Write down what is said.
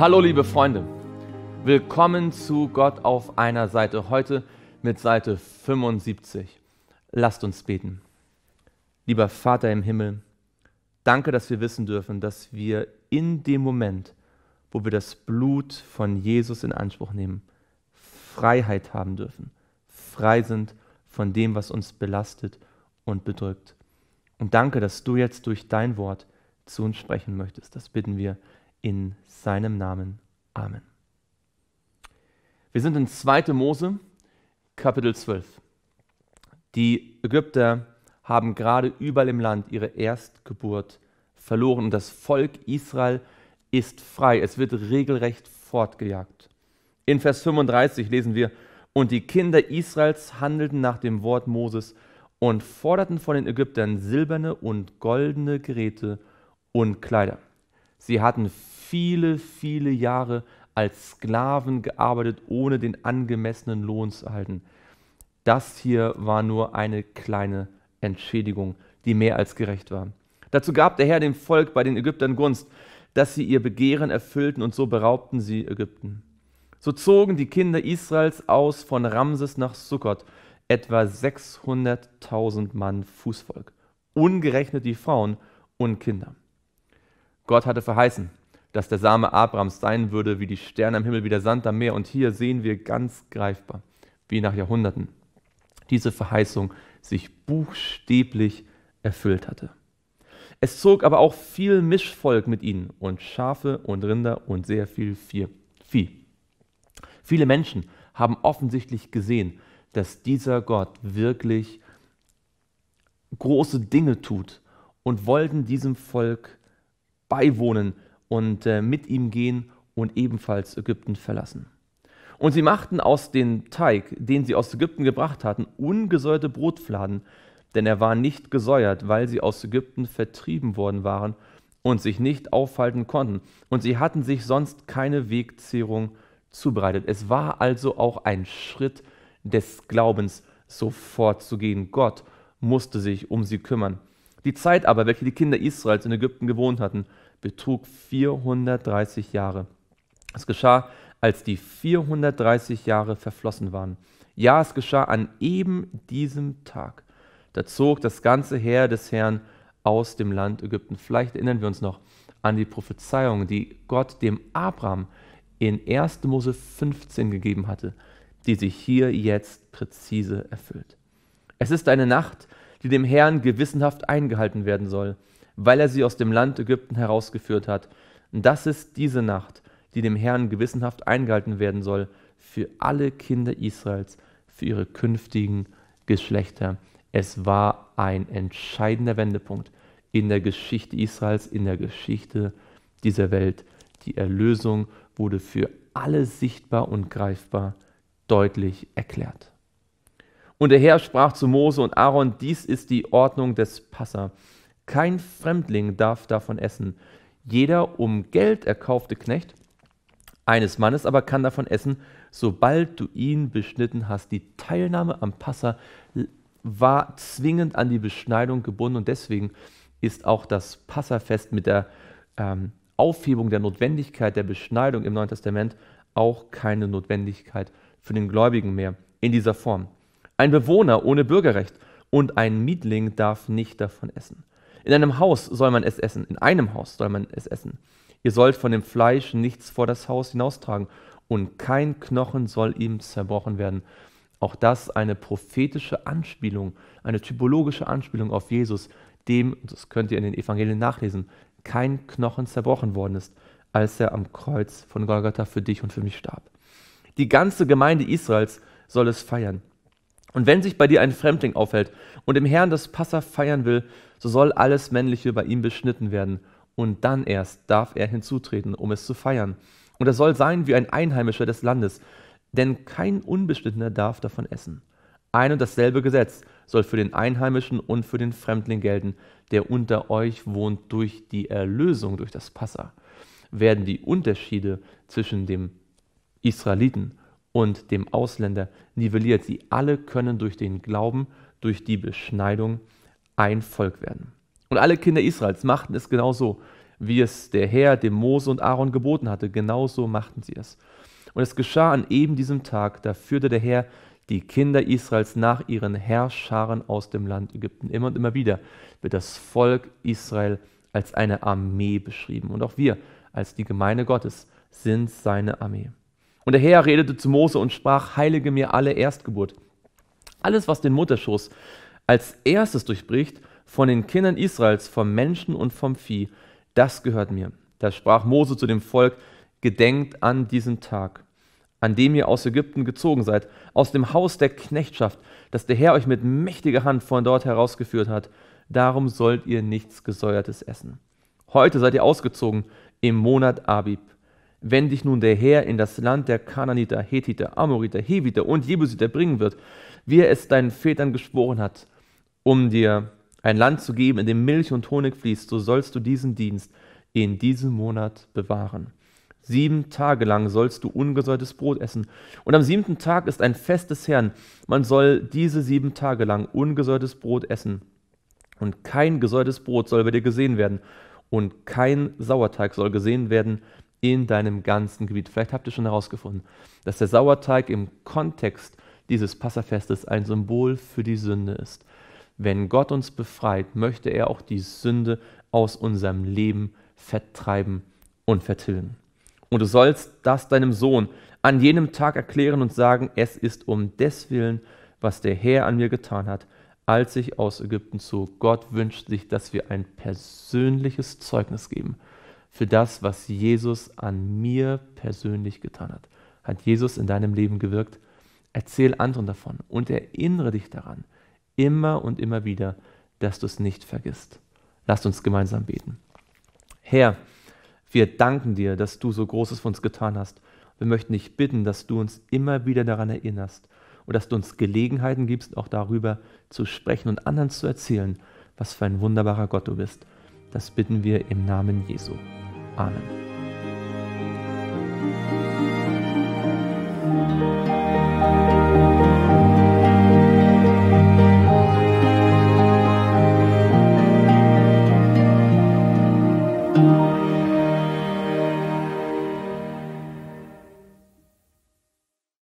Hallo liebe Freunde, willkommen zu Gott auf einer Seite, heute mit Seite 75. Lasst uns beten. Lieber Vater im Himmel, danke, dass wir wissen dürfen, dass wir in dem Moment, wo wir das Blut von Jesus in Anspruch nehmen, Freiheit haben dürfen, frei sind von dem, was uns belastet und bedrückt. Und danke, dass du jetzt durch dein Wort zu uns sprechen möchtest. Das bitten wir in seinem Namen. Amen. Wir sind in 2. Mose, Kapitel 12. Die Ägypter haben gerade überall im Land ihre Erstgeburt verloren und das Volk Israel ist frei. Es wird regelrecht fortgejagt. In Vers 35 lesen wir, und die Kinder Israels handelten nach dem Wort Moses und forderten von den Ägyptern silberne und goldene Geräte und Kleider. Sie hatten viele, viele Jahre als Sklaven gearbeitet, ohne den angemessenen Lohn zu erhalten. Das hier war nur eine kleine Entschädigung, die mehr als gerecht war. Dazu gab der Herr dem Volk bei den Ägyptern Gunst, dass sie ihr Begehren erfüllten und so beraubten sie Ägypten. So zogen die Kinder Israels aus von Ramses nach Sukkot, etwa 600.000 Mann Fußvolk, ungerechnet die Frauen und Kinder. Gott hatte verheißen, dass der Same Abrams sein würde wie die Sterne am Himmel, wie der Sand am Meer. Und hier sehen wir ganz greifbar, wie nach Jahrhunderten, diese Verheißung sich buchstäblich erfüllt hatte. Es zog aber auch viel Mischvolk mit ihnen und Schafe und Rinder und sehr viel Vieh. Viele Menschen haben offensichtlich gesehen, dass dieser Gott wirklich große Dinge tut und wollten diesem Volk beiwohnen und äh, mit ihm gehen und ebenfalls Ägypten verlassen. Und sie machten aus dem Teig, den sie aus Ägypten gebracht hatten, ungesäuerte Brotfladen, denn er war nicht gesäuert, weil sie aus Ägypten vertrieben worden waren und sich nicht aufhalten konnten. Und sie hatten sich sonst keine Wegzehrung zubereitet. Es war also auch ein Schritt des Glaubens, sofort zu gehen. Gott musste sich um sie kümmern. Die Zeit aber, welche die Kinder Israels in Ägypten gewohnt hatten, betrug 430 Jahre. Es geschah, als die 430 Jahre verflossen waren. Ja, es geschah an eben diesem Tag. Da zog das ganze Heer des Herrn aus dem Land Ägypten. Vielleicht erinnern wir uns noch an die Prophezeiung, die Gott dem Abraham in 1. Mose 15 gegeben hatte, die sich hier jetzt präzise erfüllt. Es ist eine Nacht, die dem Herrn gewissenhaft eingehalten werden soll, weil er sie aus dem Land Ägypten herausgeführt hat. das ist diese Nacht, die dem Herrn gewissenhaft eingehalten werden soll, für alle Kinder Israels, für ihre künftigen Geschlechter. Es war ein entscheidender Wendepunkt in der Geschichte Israels, in der Geschichte dieser Welt. Die Erlösung wurde für alle sichtbar und greifbar deutlich erklärt. Und der Herr sprach zu Mose und Aaron, dies ist die Ordnung des Passa. Kein Fremdling darf davon essen. Jeder um Geld erkaufte Knecht eines Mannes aber kann davon essen, sobald du ihn beschnitten hast. Die Teilnahme am Passa war zwingend an die Beschneidung gebunden und deswegen ist auch das Passafest mit der ähm, Aufhebung der Notwendigkeit der Beschneidung im Neuen Testament auch keine Notwendigkeit für den Gläubigen mehr in dieser Form ein Bewohner ohne Bürgerrecht und ein Mietling darf nicht davon essen. In einem Haus soll man es essen, in einem Haus soll man es essen. Ihr sollt von dem Fleisch nichts vor das Haus hinaustragen und kein Knochen soll ihm zerbrochen werden. Auch das eine prophetische Anspielung, eine typologische Anspielung auf Jesus, dem, das könnt ihr in den Evangelien nachlesen, kein Knochen zerbrochen worden ist, als er am Kreuz von Golgatha für dich und für mich starb. Die ganze Gemeinde Israels soll es feiern. Und wenn sich bei dir ein Fremdling aufhält und im Herrn das Passa feiern will, so soll alles Männliche bei ihm beschnitten werden. Und dann erst darf er hinzutreten, um es zu feiern. Und er soll sein wie ein Einheimischer des Landes, denn kein Unbeschnittener darf davon essen. Ein und dasselbe Gesetz soll für den Einheimischen und für den Fremdling gelten, der unter euch wohnt durch die Erlösung, durch das Passa. Werden die Unterschiede zwischen dem Israeliten und dem Ausländer nivelliert sie. Alle können durch den Glauben, durch die Beschneidung ein Volk werden. Und alle Kinder Israels machten es genauso, wie es der Herr dem Mose und Aaron geboten hatte. Genauso machten sie es. Und es geschah an eben diesem Tag, da führte der Herr die Kinder Israels nach ihren Herrscharen aus dem Land Ägypten. Immer und immer wieder wird das Volk Israel als eine Armee beschrieben. Und auch wir als die Gemeinde Gottes sind seine Armee. Und der Herr redete zu Mose und sprach, heilige mir alle Erstgeburt. Alles, was den Mutterschoß als erstes durchbricht, von den Kindern Israels, vom Menschen und vom Vieh, das gehört mir. Da sprach Mose zu dem Volk, gedenkt an diesen Tag, an dem ihr aus Ägypten gezogen seid, aus dem Haus der Knechtschaft, das der Herr euch mit mächtiger Hand von dort herausgeführt hat. Darum sollt ihr nichts Gesäuertes essen. Heute seid ihr ausgezogen im Monat Abib wenn dich nun der Herr in das Land der Kananiter, Hethiter, Amoriter, Heviter und Jebusiter bringen wird, wie er es deinen Vätern geschworen hat, um dir ein Land zu geben, in dem Milch und Honig fließt, so sollst du diesen Dienst in diesem Monat bewahren. Sieben Tage lang sollst du ungesäuertes Brot essen. Und am siebten Tag ist ein Fest des Herrn. Man soll diese sieben Tage lang ungesäuertes Brot essen. Und kein gesäuertes Brot soll bei dir gesehen werden. Und kein Sauerteig soll gesehen werden in deinem ganzen Gebiet. Vielleicht habt ihr schon herausgefunden, dass der Sauerteig im Kontext dieses Passafestes ein Symbol für die Sünde ist. Wenn Gott uns befreit, möchte er auch die Sünde aus unserem Leben vertreiben und vertilgen. Und du sollst das deinem Sohn an jenem Tag erklären und sagen, es ist um des Willen, was der Herr an mir getan hat, als ich aus Ägypten zog. Gott wünscht sich, dass wir ein persönliches Zeugnis geben für das, was Jesus an mir persönlich getan hat. Hat Jesus in deinem Leben gewirkt? Erzähl anderen davon und erinnere dich daran, immer und immer wieder, dass du es nicht vergisst. Lasst uns gemeinsam beten. Herr, wir danken dir, dass du so Großes für uns getan hast. Wir möchten dich bitten, dass du uns immer wieder daran erinnerst und dass du uns Gelegenheiten gibst, auch darüber zu sprechen und anderen zu erzählen, was für ein wunderbarer Gott du bist. Das bitten wir im Namen Jesu. Amen.